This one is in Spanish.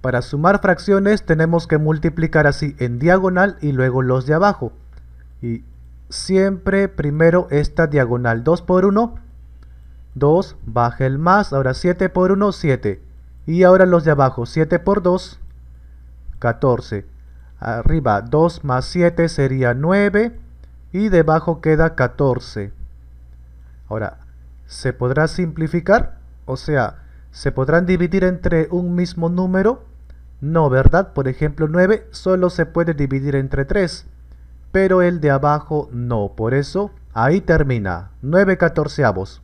Para sumar fracciones tenemos que multiplicar así en diagonal y luego los de abajo. Y siempre primero esta diagonal. 2 por 1, 2, baja el más. Ahora 7 por 1, 7. Y ahora los de abajo, 7 por 2, 14. Arriba 2 más 7 sería 9 y debajo queda 14. Ahora, ¿se podrá simplificar? O sea, ¿se podrán dividir entre un mismo número? No, ¿verdad? Por ejemplo, 9 solo se puede dividir entre 3, pero el de abajo no, por eso ahí termina, 9 catorceavos.